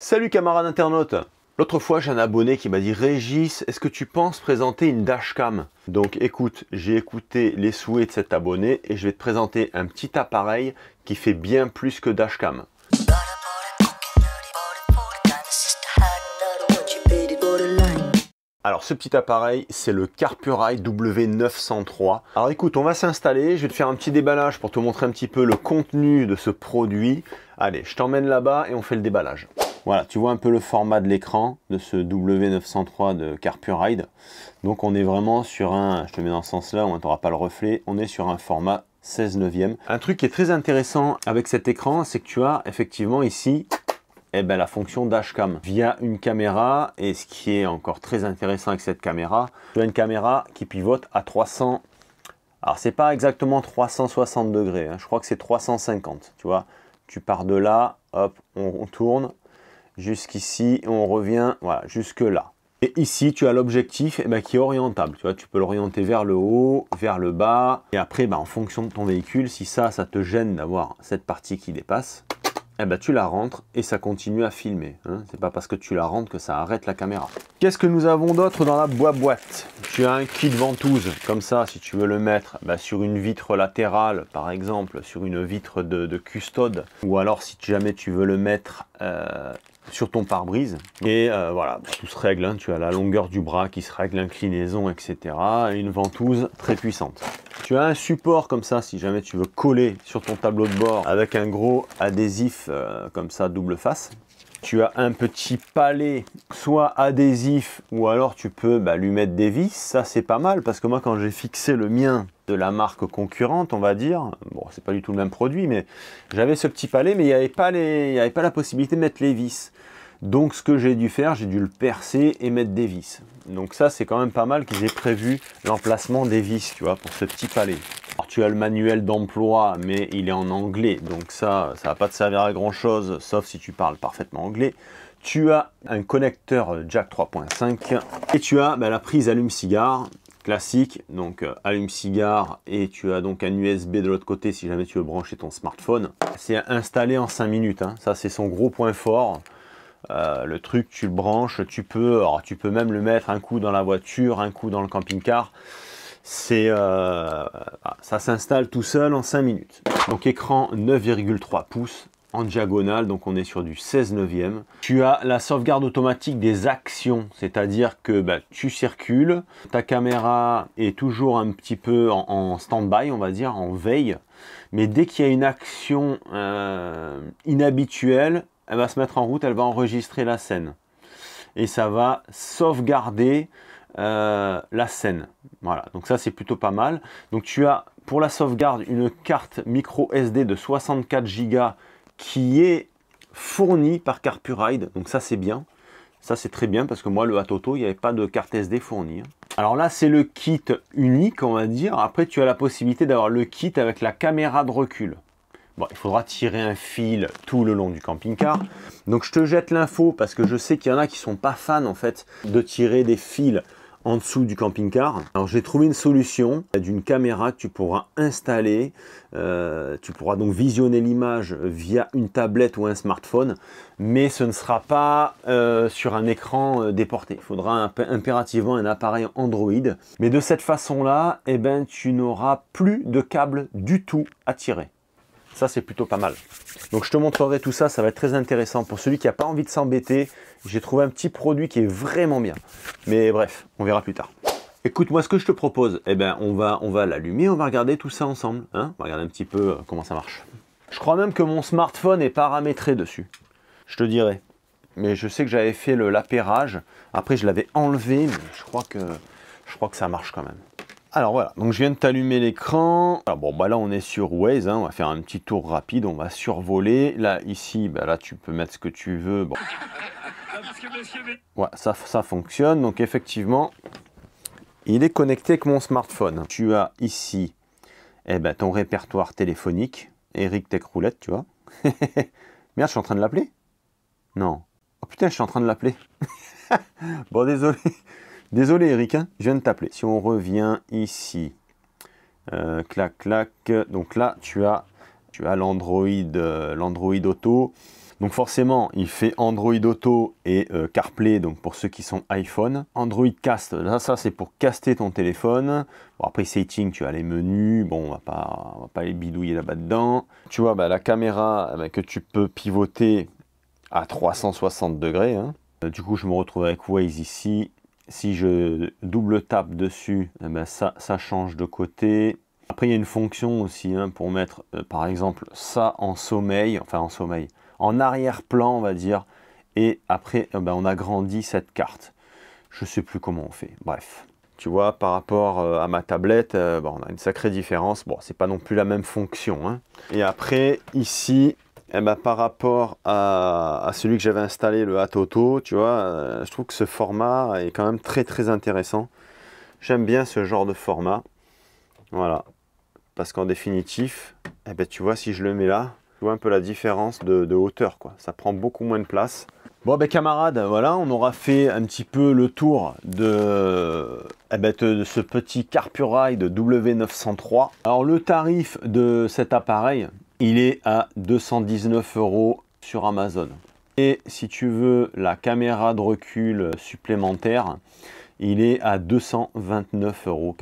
Salut camarade internautes L'autre fois, j'ai un abonné qui m'a dit Régis, est-ce que tu penses présenter une dashcam Donc écoute, j'ai écouté les souhaits de cet abonné et je vais te présenter un petit appareil qui fait bien plus que dashcam. Alors ce petit appareil, c'est le Carpurail W903. Alors écoute, on va s'installer, je vais te faire un petit déballage pour te montrer un petit peu le contenu de ce produit. Allez, je t'emmène là-bas et on fait le déballage. Voilà, tu vois un peu le format de l'écran de ce W903 de Carpuride. Donc on est vraiment sur un, je te mets dans ce sens-là, on n'aura pas le reflet, on est sur un format 16 neuvième. Un truc qui est très intéressant avec cet écran, c'est que tu as effectivement ici eh ben, la fonction dashcam via une caméra. Et ce qui est encore très intéressant avec cette caméra, tu as une caméra qui pivote à 300. Alors c'est pas exactement 360 degrés, hein. je crois que c'est 350, tu vois. Tu pars de là, hop, on tourne, jusqu'ici, on revient voilà, jusque là. Et ici, tu as l'objectif eh ben, qui est orientable. Tu, vois, tu peux l'orienter vers le haut, vers le bas. Et après, ben, en fonction de ton véhicule, si ça, ça te gêne d'avoir cette partie qui dépasse, eh ben, tu la rentres et ça continue à filmer. Ce hein. C'est pas parce que tu la rentres que ça arrête la caméra. Qu'est-ce que nous avons d'autre dans la boîte Tu as un kit ventouse, comme ça, si tu veux le mettre sur une vitre latérale, par exemple, sur une vitre de, custode, ou alors si jamais tu veux le mettre euh, sur ton pare-brise. Et euh, voilà, tout se règle. Hein, tu as la longueur du bras qui se règle, l'inclinaison, etc. une ventouse très puissante. Tu as un support comme ça, si jamais tu veux coller sur ton tableau de bord avec un gros adhésif euh, comme ça, double face tu as un petit palais soit adhésif ou alors tu peux bah, lui mettre des vis. Ça c'est pas mal parce que moi quand j'ai fixé le mien de la marque concurrente, on va dire, bon c'est pas du tout le même produit, mais j'avais ce petit palais mais il n'y avait, pas avait pas la possibilité de mettre les vis. Donc ce que j'ai dû faire, j'ai dû le percer et mettre des vis. Donc ça c'est quand même pas mal qu'ils aient prévu l'emplacement des vis, tu vois, pour ce petit palais tu as le manuel d'emploi, mais il est en anglais, donc ça, ça va pas te servir à grand chose, sauf si tu parles parfaitement anglais. Tu as un connecteur jack 3.5 et tu as bah, la prise allume-cigare classique, donc euh, allume-cigare et tu as donc un USB de l'autre côté si jamais tu veux brancher ton smartphone. C'est installé en 5 minutes, hein. ça c'est son gros point fort. Euh, le truc, tu le branches, tu peux, tu peux même le mettre un coup dans la voiture, un coup dans le camping-car. Euh, ah, ça s'installe tout seul en 5 minutes. Donc écran 9,3 pouces en diagonale, donc on est sur du 16 neuvième. Tu as la sauvegarde automatique des actions, c'est-à-dire que bah, tu circules, ta caméra est toujours un petit peu en, stand-by, on va dire, en veille, mais dès qu'il y a une action euh, inhabituelle, elle va se mettre en route, elle va enregistrer la scène. Et ça va sauvegarder euh, la scène. Voilà, donc ça c'est plutôt pas mal. Donc tu as pour la sauvegarde une carte micro SD de 64 Go qui est fournie par Carpuride, donc ça c'est bien. Ça c'est très bien parce que moi le Atoto il n'y avait pas de carte SD fournie. Hein. Alors là c'est le kit unique on va dire. Après tu as la possibilité d'avoir le kit avec la caméra de recul. Bon, il faudra tirer un fil tout le long du camping-car. Donc je te jette l'info parce que je sais qu'il y en a qui sont pas fans en fait de tirer des fils en dessous du camping-car. Alors j'ai trouvé une solution d'une caméra que tu pourras installer. Euh, tu pourras donc visionner l'image via une tablette ou un smartphone, mais ce ne sera pas euh, sur un écran euh, déporté. Il faudra impérativement un appareil Android. Mais de cette façon-là, eh ben, tu n'auras plus de câble du tout à tirer. Ça, c'est plutôt pas mal. Donc, je te montrerai tout ça. Ça va être très intéressant. Pour celui qui n'a pas envie de s'embêter, j'ai trouvé un petit produit qui est vraiment bien. Mais bref, on verra plus tard. Écoute, moi, ce que je te propose, eh ben, on va, on va l'allumer, on va regarder tout ça ensemble. Hein on va regarder un petit peu euh, comment ça marche. Je crois même que mon smartphone est paramétré dessus. Je te dirai. Mais je sais que j'avais fait le l'appairage. Après, je l'avais enlevé, mais je crois que, je crois que ça marche quand même. Alors voilà, donc je viens de t'allumer l'écran. Bon, bah là on est sur Waze, hein, on va faire un petit tour rapide, on va survoler. Là, ici, bah là tu peux mettre ce que tu veux. Bon. ça, ça fonctionne. Donc effectivement, il est connecté avec mon smartphone. Tu as ici eh ben, ton répertoire téléphonique, Eric Tech Roulette, tu vois. Merde, je suis en train de l'appeler Non. Oh putain, je suis en train de l'appeler. bon, désolé. Désolé Eric, hein, je viens de t'appeler. Si on revient ici, euh, clac, clac, donc là tu as, tu as l'Android euh, Auto. Donc forcément, il fait Android Auto et euh, CarPlay, donc pour ceux qui sont iPhone. Android Cast, là ça c'est pour caster ton téléphone. après setting, tu as les menus, bon on va pas, va pas les bidouiller là-bas dedans. Tu vois bah, la caméra que tu peux pivoter à 360 degrés. Hein. Du coup je me retrouve avec Waze ici, si je double tape dessus, eh ben, ça, ça change de côté. Après, il y a une fonction aussi hein, pour mettre, euh, par exemple, ça en sommeil, enfin en sommeil, en arrière-plan, on va dire. Et après, eh ben, on agrandit cette carte. Je sais plus comment on fait. Bref, tu vois, par rapport euh, à ma tablette, euh, on a une sacrée différence. Bon, c'est pas non plus la même fonction. Hein. Et après, ici, eh ben, par rapport à, celui que j'avais installé, le Atoto, tu vois, euh, je trouve que ce format est quand même très très intéressant. J'aime bien ce genre de format. Voilà. Parce qu'en définitif, eh ben, tu vois, si je le mets là, tu vois un peu la différence de, hauteur. Quoi. Ça prend beaucoup moins de place. Bon ben camarades, voilà, on aura fait un petit peu le tour de, eh ben, de ce petit Carpuride W903. Alors le tarif de cet appareil, il est à 219 euros sur Amazon. Et si tu veux la caméra de recul supplémentaire, il est à 229,99 euros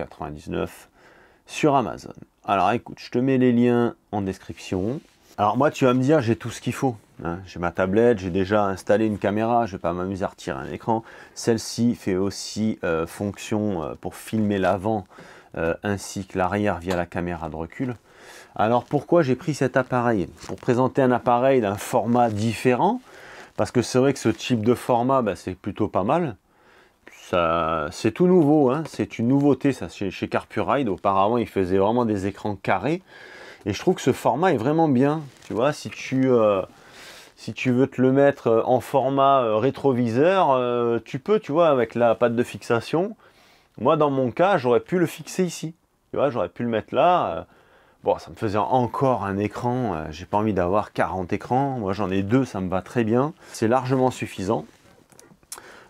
sur Amazon. Alors écoute, je te mets les liens en description. Alors moi, tu vas me dire, j'ai tout ce qu'il faut. Hein. J'ai ma tablette, j'ai déjà installé une caméra, je ne vais pas m'amuser à retirer un écran. Celle-ci fait aussi euh, fonction euh, pour filmer l'avant euh, ainsi que l'arrière via la caméra de recul. Alors pourquoi j'ai pris cet appareil Pour présenter un appareil d'un format différent, parce que c'est vrai que ce type de format, bah, c'est plutôt pas mal. C'est tout nouveau, hein. c'est une nouveauté ça, chez, Carpuride. Auparavant, ils faisaient vraiment des écrans carrés. Et je trouve que ce format est vraiment bien. Tu vois, si tu, euh, veux te le mettre euh, en format euh, rétroviseur, tu peux, tu vois, avec la patte de fixation. Moi, dans mon cas, j'aurais pu le fixer ici. Tu vois, j'aurais pu le mettre là. Bon, ça me faisait encore un écran, euh, j'ai pas envie d'avoir 40 écrans, moi j'en ai deux, ça me va très bien, c'est largement suffisant.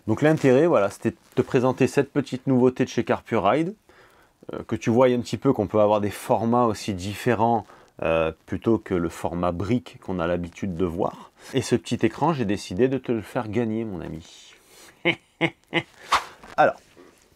Donc l'intérêt, voilà, c'était de te présenter cette petite nouveauté de chez Carpuride, euh, que tu voyais un petit peu qu'on peut avoir des formats aussi différents euh, plutôt que le format brique qu'on a l'habitude de voir. Et ce petit écran, j'ai décidé de te le faire gagner, mon ami. Alors,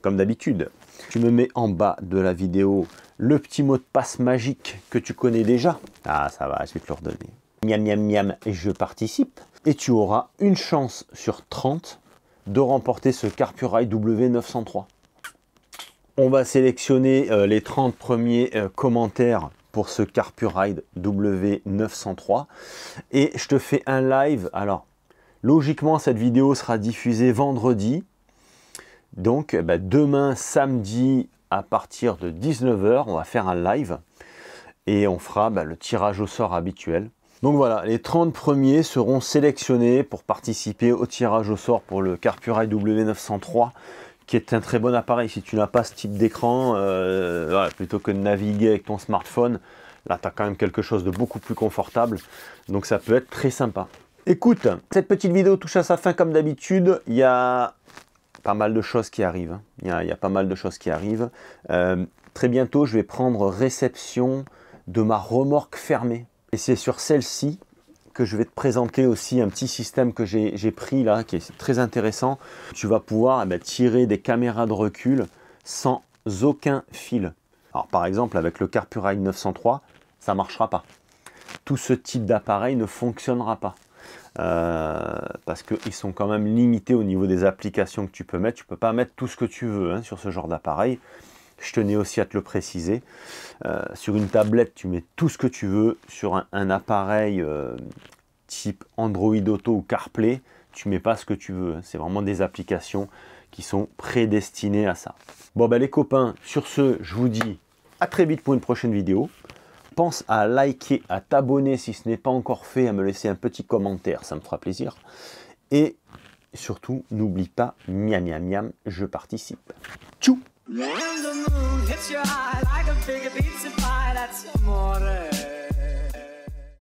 comme d'habitude. Tu me mets en bas de la vidéo le petit mot de passe magique que tu connais déjà. Ah, ça va, je vais te le redonner. Miam, miam, miam, je participe. Et tu auras une chance sur 30 de remporter ce Carpuride W903. On va sélectionner euh, les 30 premiers euh, commentaires pour ce Carpuride W903 et je te fais un live. Alors, logiquement, cette vidéo sera diffusée vendredi. Donc eh ben, demain samedi à partir de 19h, on va faire un live et on fera ben, le tirage au sort habituel. Donc voilà, les 30 premiers seront sélectionnés pour participer au tirage au sort pour le Carpurail W903 qui est un très bon appareil si tu n'as pas ce type d'écran, euh, plutôt que de naviguer avec ton smartphone, là tu as quand même quelque chose de beaucoup plus confortable, donc ça peut être très sympa. Écoute, cette petite vidéo touche à sa fin comme d'habitude, il y a pas mal de choses qui arrivent. Hein. Il y a, pas mal de choses qui arrivent. Euh, très bientôt, je vais prendre réception de ma remorque fermée. Et c'est sur celle-ci que je vais te présenter aussi un petit système que j'ai pris là, qui est très intéressant. Tu vas pouvoir eh ben, tirer des caméras de recul sans aucun fil. Alors par exemple, avec le Carpuride 903, ça ne marchera pas. Tout ce type d'appareil ne fonctionnera pas. Euh, parce qu'ils sont quand même limités au niveau des applications que tu peux mettre. Tu ne peux pas mettre tout ce que tu veux hein, sur ce genre d'appareil. Je tenais aussi à te le préciser. Euh, sur une tablette, tu mets tout ce que tu veux. Sur un, appareil euh, type Android Auto ou CarPlay, tu mets pas ce que tu veux. Hein. C'est vraiment des applications qui sont prédestinées à ça. Bon, ben les copains, sur ce, je vous dis à très vite pour une prochaine vidéo. Pense à liker, à t'abonner si ce n'est pas encore fait, à me laisser un petit commentaire, ça me fera plaisir. Et surtout, n'oublie pas, miam miam miam, je participe. Tchou